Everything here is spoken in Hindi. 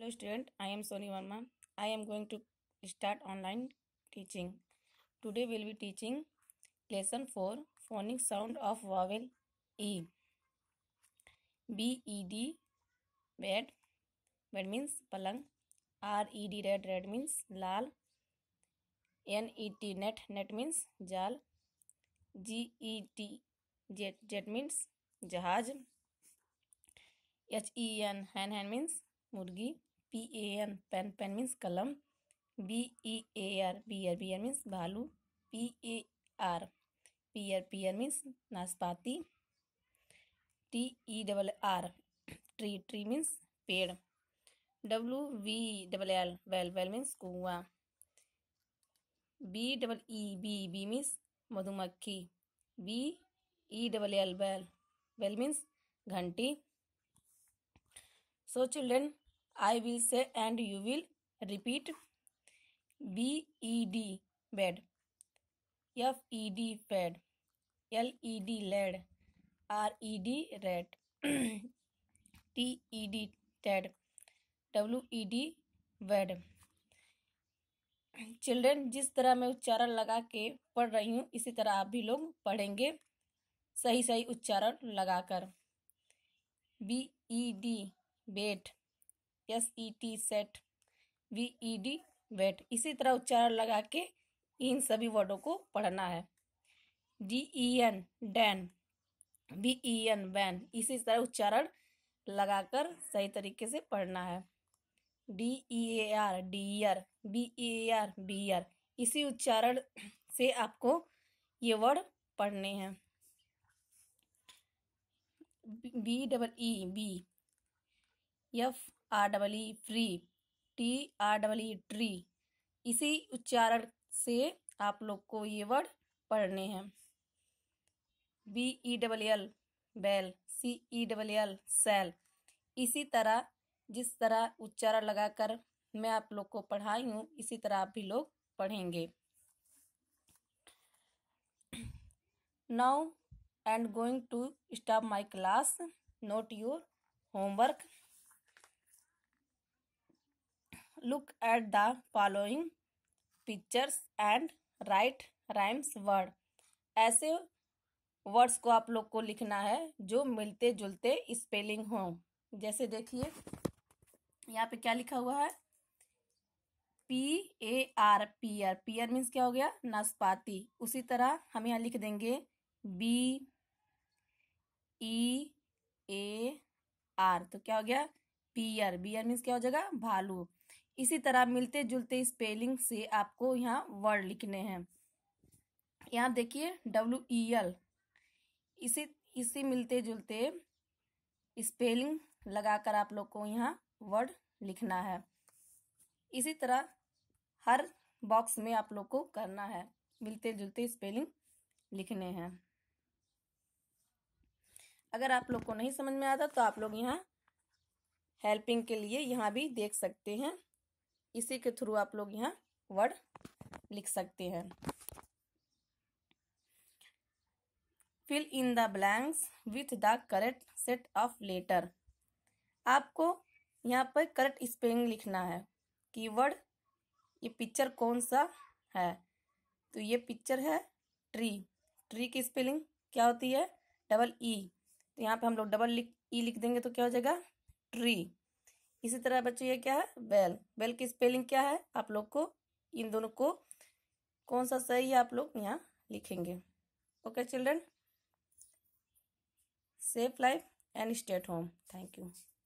Hello student I am Soni Verma I am going to start online teaching today will be teaching lesson for phonic sound of vowel E B E D bed bed means पलंग R E D red red means लाल N E T net net means जाल G E T jet jet means जहाज H E N hen hen means मुर्गी P A N pen pen means कलम B E A R bear bear means भालू P A R pear means नाशपाती T E double R tree tree means पेड़ W V double L well well means कुआ B double E bee bee means मधुमक्खी B E double L well well means घंटी so children I will say and you will repeat B E D bed F E D pad L E D led R E D red T E D ted W E D wed children जिस तरह मैं उच्चारण लगा के पढ़ रही हूँ इसी तरह आप भी लोग पढ़ेंगे सही सही उच्चारण लगाकर B E D bet S E T set V E D vet इसी तरह उच्चारण लगा के इन सभी वर्डों को पढ़ना है D E N den B E N van इसी तरह उच्चारण लगाकर सही तरीके से पढ़ना है D E A R dear B E A R bear इसी उच्चारण से आपको ये वर्ड पढ़ने हैं B double E bee F R double E free T R double E tree इसी उच्चारण से आप लोग को ये वर्ड पढ़ने हैं B E double L bell C E double L cell इसी तरह जिस तरह उच्चारण लगाकर मैं आप लोग को पढ़ाई हूँ इसी तरह आप भी लोग पढ़ेंगे now and going to stop my class note your homework look at the following pictures and write rhymes word ऐसे वर्ड्स को आप लोग को लिखना है जो मिलते जुलते स्पेलिंग हो जैसे देखिए यहाँ पे क्या लिखा हुआ है P A R pear means क्या हो गया नाशपाती उसी तरह हम यहाँ लिख देंगे बी ई ए आर तो क्या हो गया पीयर आर मीन्स क्या हो जाएगा भालू इसी तरह मिलते जुलते स्पेलिंग से आपको यहाँ वर्ड लिखने हैं यहाँ देखिए डब्ल्यू ई एल इसी इसी मिलते जुलते स्पेलिंग लगाकर आप लोग को यहाँ वर्ड लिखना है इसी तरह हर बॉक्स में आप लोग को करना है मिलते जुलते स्पेलिंग लिखने हैं अगर आप लोग को नहीं समझ में आता तो आप लोग यहाँ हेल्पिंग के लिए यहाँ भी देख सकते हैं इसी के थ्रू आप लोग यहाँ वर्ड लिख सकते हैं fill in the blanks with the correct set of letter आपको यहाँ पर करेक्ट स्पेलिंग लिखना है कीवर्ड ये पिक्चर कौन सा है तो ये पिक्चर है ट्री ट्री की स्पेलिंग क्या होती है डबल ई e. तो यहाँ पे हम लोग डबल लिख ई e लिख देंगे तो क्या हो जाएगा ट्री इसी तरह बच्चों ये क्या है बैल बैल की स्पेलिंग क्या है आप लोग को इन दोनों को कौन सा सही है आप लोग यहाँ लिखेंगे okay children safe life and state home thank you